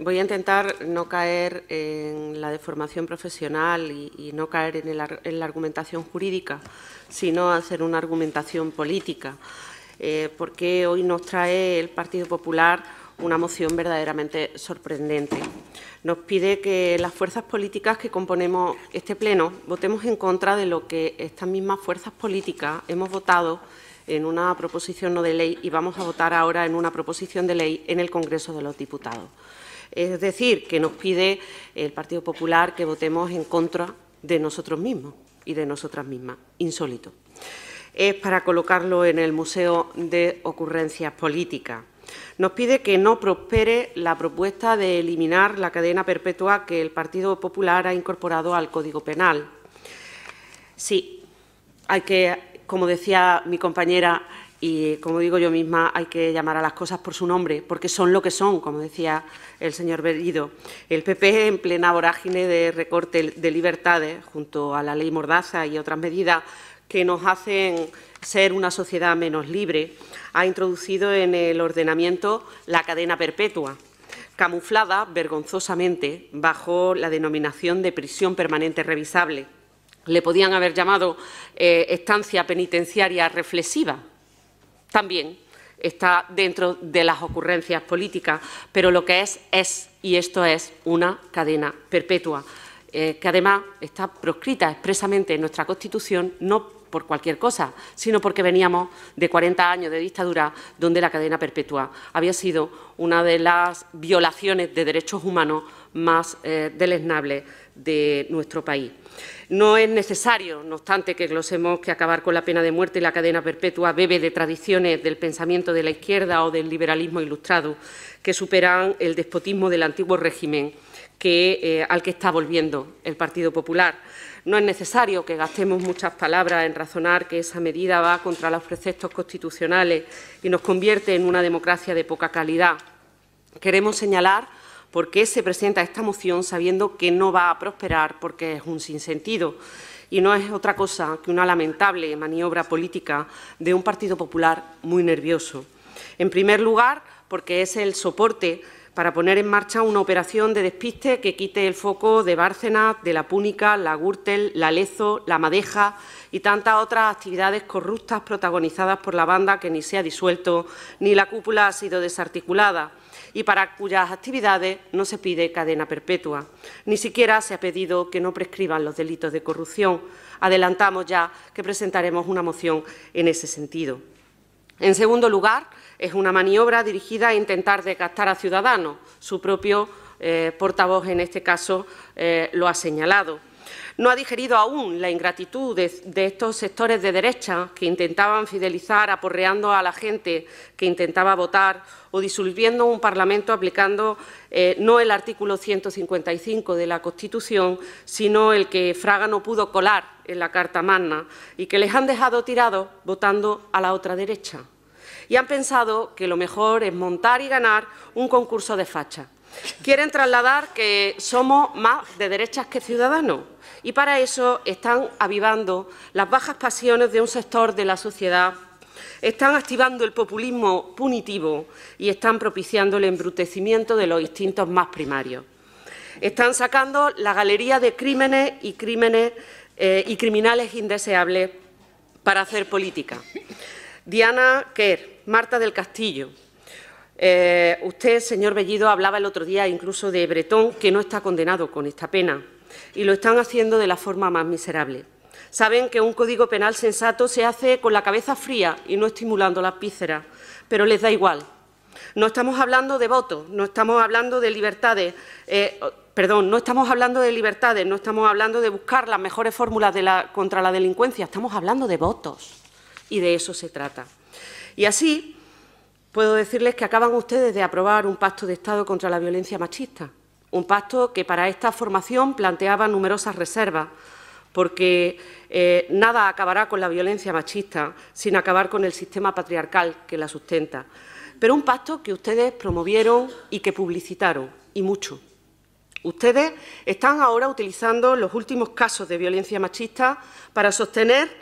Voy a intentar no caer en la deformación profesional y, no caer en, la argumentación jurídica, sino hacer una argumentación política. Eh, porque hoy nos trae el Partido Popular una moción verdaderamente sorprendente. Nos pide que las fuerzas políticas que componemos este Pleno votemos en contra de lo que estas mismas fuerzas políticas hemos votado en una proposición no de ley y vamos a votar ahora en una proposición de ley en el Congreso de los Diputados. Es decir, que nos pide el Partido Popular que votemos en contra de nosotros mismos y de nosotras mismas. Insólito. Es para colocarlo en el Museo de Ocurrencias Políticas. Nos pide que no prospere la propuesta de eliminar la cadena perpetua que el Partido Popular ha incorporado al Código Penal. Sí, hay que, como decía mi compañera, y, como digo yo misma, hay que llamar a las cosas por su nombre, porque son lo que son, como decía el señor Bellido. El PP, en plena vorágine de recorte de libertades, junto a la ley Mordaza y otras medidas que nos hacen ser una sociedad menos libre, ha introducido en el ordenamiento la cadena perpetua, camuflada vergonzosamente bajo la denominación de prisión permanente revisable. Le podían haber llamado eh, estancia penitenciaria reflexiva, también está dentro de las ocurrencias políticas, pero lo que es es, y esto es una cadena perpetua, eh, que además está proscrita expresamente en nuestra Constitución, no por cualquier cosa, sino porque veníamos de 40 años de dictadura donde la cadena perpetua había sido una de las violaciones de derechos humanos más eh, deleznables de nuestro país. No es necesario, no obstante, que glosemos que acabar con la pena de muerte y la cadena perpetua bebe de tradiciones del pensamiento de la izquierda o del liberalismo ilustrado que superan el despotismo del antiguo régimen que, eh, al que está volviendo el Partido Popular. No es necesario que gastemos muchas palabras en razonar que esa medida va contra los preceptos constitucionales y nos convierte en una democracia de poca calidad. Queremos señalar por qué se presenta esta moción sabiendo que no va a prosperar porque es un sinsentido y no es otra cosa que una lamentable maniobra política de un Partido Popular muy nervioso. En primer lugar, porque es el soporte para poner en marcha una operación de despiste que quite el foco de Bárcenas, de la Púnica, la Gürtel, la Lezo, la Madeja y tantas otras actividades corruptas protagonizadas por la banda que ni se ha disuelto ni la cúpula ha sido desarticulada y para cuyas actividades no se pide cadena perpetua. Ni siquiera se ha pedido que no prescriban los delitos de corrupción. Adelantamos ya que presentaremos una moción en ese sentido. En segundo lugar, es una maniobra dirigida a intentar desgastar a ciudadanos. Su propio eh, portavoz, en este caso, eh, lo ha señalado. No ha digerido aún la ingratitud de, estos sectores de derecha que intentaban fidelizar aporreando a la gente que intentaba votar o disolviendo un Parlamento aplicando eh, no el artículo 155 de la Constitución, sino el que Fraga no pudo colar en la Carta Magna y que les han dejado tirados votando a la otra derecha. Y han pensado que lo mejor es montar y ganar un concurso de facha Quieren trasladar que somos más de derechas que ciudadanos y para eso están avivando las bajas pasiones de un sector de la sociedad están activando el populismo punitivo y están propiciando el embrutecimiento de los instintos más primarios. Están sacando la galería de crímenes y, crímenes, eh, y criminales indeseables para hacer política. Diana Kerr, Marta del Castillo, eh, usted, señor Bellido, hablaba el otro día incluso de Bretón, que no está condenado con esta pena, y lo están haciendo de la forma más miserable. Saben que un código penal sensato se hace con la cabeza fría y no estimulando las píceras, pero les da igual. No estamos hablando de votos, no estamos hablando de libertades, eh, perdón, no estamos hablando de libertades, no estamos hablando de buscar las mejores fórmulas contra la delincuencia, estamos hablando de votos y de eso se trata. Y así, Puedo decirles que acaban ustedes de aprobar un pacto de Estado contra la violencia machista, un pacto que para esta formación planteaba numerosas reservas, porque eh, nada acabará con la violencia machista sin acabar con el sistema patriarcal que la sustenta. Pero un pacto que ustedes promovieron y que publicitaron, y mucho. Ustedes están ahora utilizando los últimos casos de violencia machista para sostener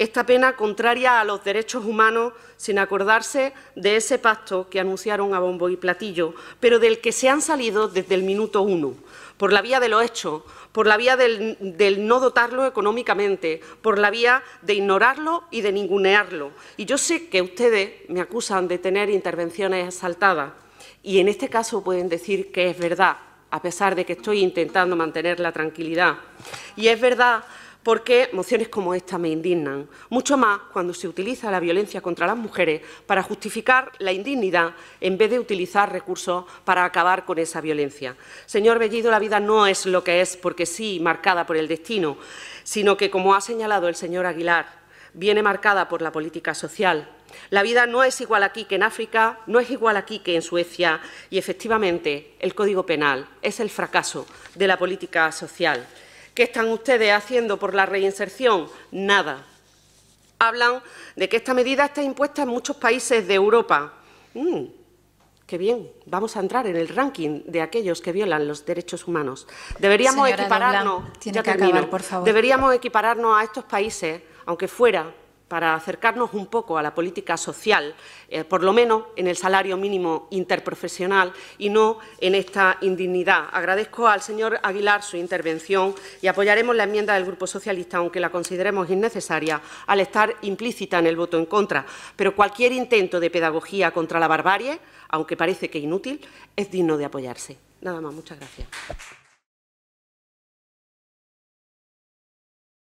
esta pena contraria a los derechos humanos sin acordarse de ese pacto que anunciaron a bombo y platillo, pero del que se han salido desde el minuto uno, por la vía de los hechos, por la vía del, no dotarlo económicamente, por la vía de ignorarlo y de ningunearlo. Y yo sé que ustedes me acusan de tener intervenciones exaltadas, y en este caso pueden decir que es verdad, a pesar de que estoy intentando mantener la tranquilidad. Y es verdad porque mociones como esta me indignan, mucho más cuando se utiliza la violencia contra las mujeres para justificar la indignidad en vez de utilizar recursos para acabar con esa violencia. Señor Bellido, la vida no es lo que es porque sí, marcada por el destino, sino que, como ha señalado el señor Aguilar, viene marcada por la política social, la vida no es igual aquí que en África, no es igual aquí que en Suecia y, efectivamente, el Código Penal es el fracaso de la política social. ¿Qué están ustedes haciendo por la reinserción? Nada. Hablan de que esta medida está impuesta en muchos países de Europa. Mm, ¡Qué bien! Vamos a entrar en el ranking de aquellos que violan los derechos humanos. Deberíamos equipararnos... Deberíamos equipararnos a estos países, aunque fuera para acercarnos un poco a la política social, eh, por lo menos en el salario mínimo interprofesional y no en esta indignidad. Agradezco al señor Aguilar su intervención y apoyaremos la enmienda del Grupo Socialista, aunque la consideremos innecesaria, al estar implícita en el voto en contra. Pero cualquier intento de pedagogía contra la barbarie, aunque parece que inútil, es digno de apoyarse. Nada más, muchas gracias.